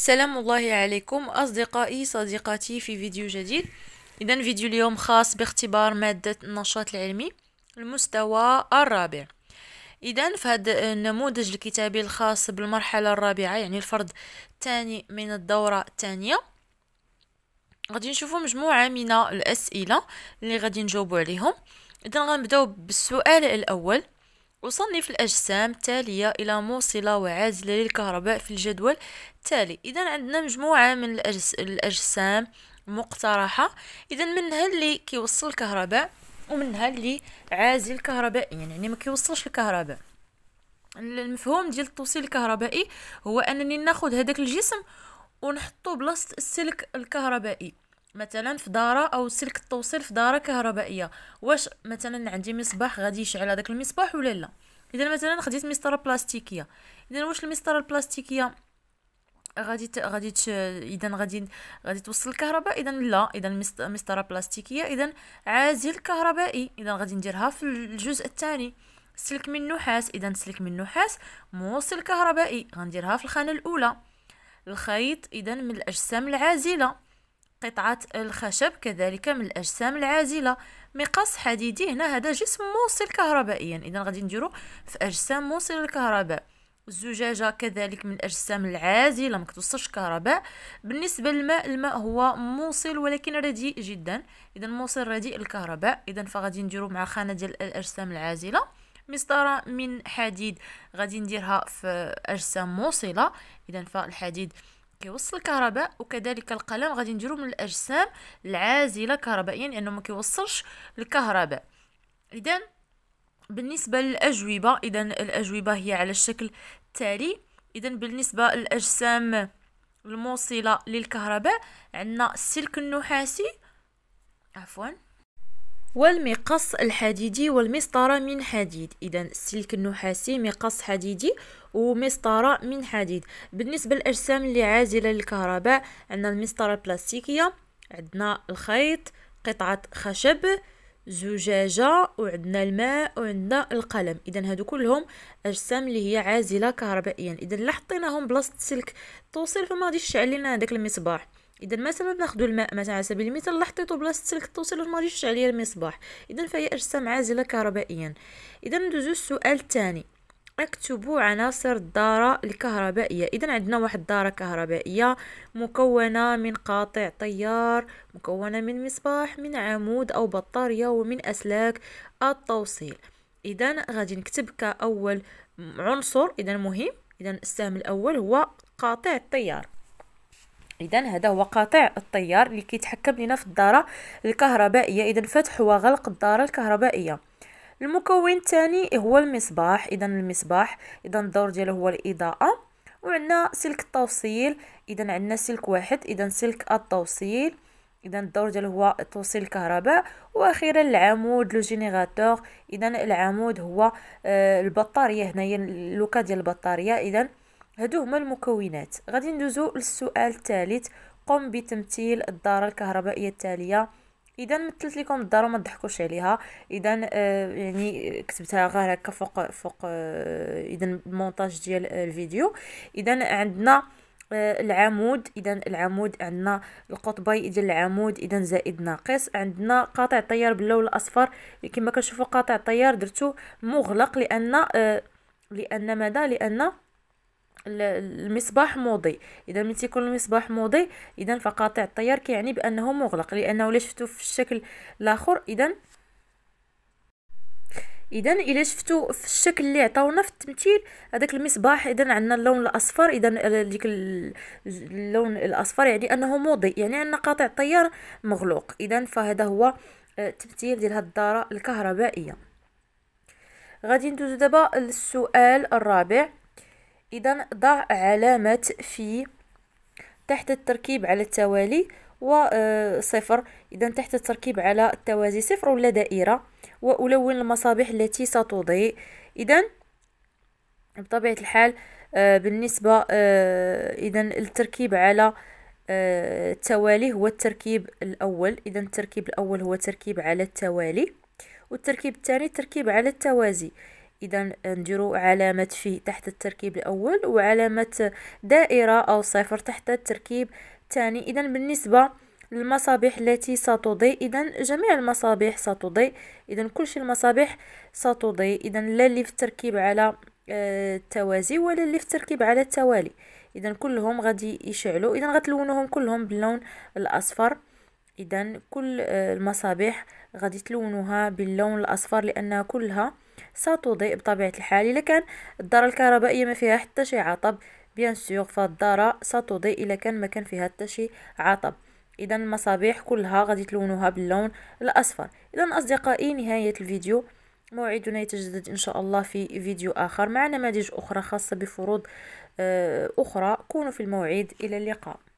سلام الله عليكم أصدقائي صديقاتي في فيديو جديد إذا فيديو اليوم خاص باختبار مادة النشاط العلمي المستوى الرابع إذا في هذا النموذج الكتابي الخاص بالمرحلة الرابعة يعني الفرد الثاني من الدورة الثانية غادي نشوفوا مجموعة من الأسئلة اللي غادي نجاوبوا عليهم إذا غنبداو بالسؤال الأول أصنف الأجسام التالية إلى موصلة وعازلة للكهرباء في الجدول التالي إذا عندنا مجموعة من الأجس... الأجسام مقترحة إذا منها اللي كيوصل الكهرباء ومنها اللي عازل كهربائيا يعني, يعني ما كيوصلش الكهرباء المفهوم ديال التوصيل الكهربائي هو انني ناخذ هذاك الجسم ونحطه بلاصه السلك الكهربائي مثلا في داره او سلك التوصيل في داره كهربائيه واش مثلا عندي مصباح غادي يشعل هذاك المصباح ولا لا اذا مثلا خديت مسطره بلاستيكيه اذا واش المسطره البلاستيكيه غادي ت... غادي ت... اذا غادي غادي توصل الكهرباء اذا لا اذا مسطره بلاستيكيه اذا عازل كهربائي اذا غادي نديرها في الجزء الثاني سلك من نحاس اذا سلك من نحاس موصل كهربائي غنديرها في الخانه الاولى الخيط اذا من الاجسام العازله قطعة الخشب كذلك من الأجسام العازلة مقص حديدي هنا هذا جسم موصل كهربائيا إذا غادي نديرو في أجسام موصلة الكهرباء الزجاجة كذلك من الأجسام العازلة ما كتوصلش كهرباء بالنسبة للماء الماء هو موصل ولكن رديء جدا إذا موصل رديء الكهرباء إذا فغادي نديرو مع خانة ديال الأجسام العازلة مسطرة من حديد غادي نديرها في أجسام موصلة إذا فالحديد كيوصل الكهرباء وكذلك القلم غادي نديرو من الاجسام العازله كهربائيا لانه ما كيوصلش الكهرباء اذا بالنسبه للاجوبه اذا الاجوبه هي على الشكل التالي اذا بالنسبه للاجسام الموصله للكهرباء عندنا السلك النحاسي عفوا والمقص الحديدي والمسطرة من حديد إذا السلك النحاسي مقص حديدي ومسطرة من حديد بالنسبة للأجسام اللي عازلة للكهرباء عندنا المسطرة البلاستيكية عندنا الخيط قطعة خشب زجاجة وعندنا الماء وعندنا القلم إذا هادو كلهم أجسام اللي هي عازلة كهربائيا إذا لا حطيناهم بلاصة السلك توصل فما غاديش تشعل لنا داك المصباح اذا مثلا ناخذ الماء مثلا على سبيل المثال حطيته طيب بلاصه السلك التوصيل وما جبتش عليه المصباح اذا فهي اجسام عازله كهربائيا اذا ندوزو السؤال الثاني اكتبوا عناصر الدارة الكهربائية إذا عندنا واحد الدارة كهربائية مكونة من قاطع تيار مكونة من مصباح من عمود أو بطارية ومن أسلاك التوصيل إذا غادي نكتب كأول عنصر إذا مهم إذا السهم الأول هو قاطع التيار اذا هذا هو قاطع التيار اللي كيتحكم لنا في الداره الكهربائيه اذا فتح وغلق الداره الكهربائيه المكون الثاني هو المصباح اذا المصباح اذا الدور ديالو هو الاضاءه وعندنا سلك التوصيل اذا عندنا سلك واحد اذا سلك التوصيل اذا الدور ديالو هو توصيل الكهرباء واخيرا العمود لو جينيراتور اذا العمود هو آه، البطاريه هنايا اللوكا ديال البطاريه اذا هادو هما المكونات غادي ندوزو للسؤال الثالث قم بتمثيل الدارة الكهربائية التالية اذا مثلت لكم الدار وما تضحكوش عليها اذا آه يعني كتبتها غير هكا فوق فوق آه اذا المونتاج ديال الفيديو اذا عندنا آه العمود اذا العمود عندنا القطبي ديال العمود اذا زائد ناقص عندنا قاطع التيار باللون الاصفر كما كنشوفوا قاطع التيار درتو مغلق لان آه، لان ماذا لان المصباح مضي اذا ملي تيكون المصباح مضي اذا فقاطع التيار كيعني بانه مغلق لانه الا شفتو في الشكل الاخر اذا اذا الا شفتو في الشكل اللي عطاونا في التمثيل هذاك المصباح اذا عندنا اللون الاصفر اذا ديك اللون الاصفر يعني انه مضي يعني ان قاطع التيار مغلوق اذا فهذا هو آه، التمثيل ديال هاد الداره الكهربائيه غادي ندوزو دابا للسؤال الرابع إذا ضع علامة في تحت التركيب على التوالي وصفر آه، إذا تحت التركيب على التوازي صفر ولا دائرة وألون المصابيح التي ستضيء إذا بطبيعة الحال آه، بالنسبة آه، إذا التركيب على التوالي هو التركيب الأول إذا التركيب الأول هو تركيب على التوالي والتركيب الثاني تركيب على التوازي اذا نديرو علامه في تحت التركيب الاول وعلامه دائره او صفر تحت التركيب الثاني اذا بالنسبه للمصابيح التي ستضيء اذا جميع المصابيح ستضيء اذا كل شيء المصابيح ستضيء اذا لا اللي في التركيب على آه، التوازي ولا اللي في التركيب على التوالي اذا كلهم غادي يشعلوا اذا غتلونوهم كلهم باللون الاصفر اذا كل آه، المصابيح غادي تلونوها باللون الاصفر لانها كلها ستضيء بطبيعة الحال إذا كان الدارة الكهربائية ما فيها حتى شي عطب بيان سيغ فالدارة ستضيء إذا كان ما كان فيها حتى شي عطب إذا المصابيح كلها غادي تلونوها باللون الأصفر إذا أصدقائي نهاية الفيديو موعدنا يتجدد إن شاء الله في فيديو آخر مع نماذج أخرى خاصة بفروض آه، أخرى كونوا في الموعد إلى اللقاء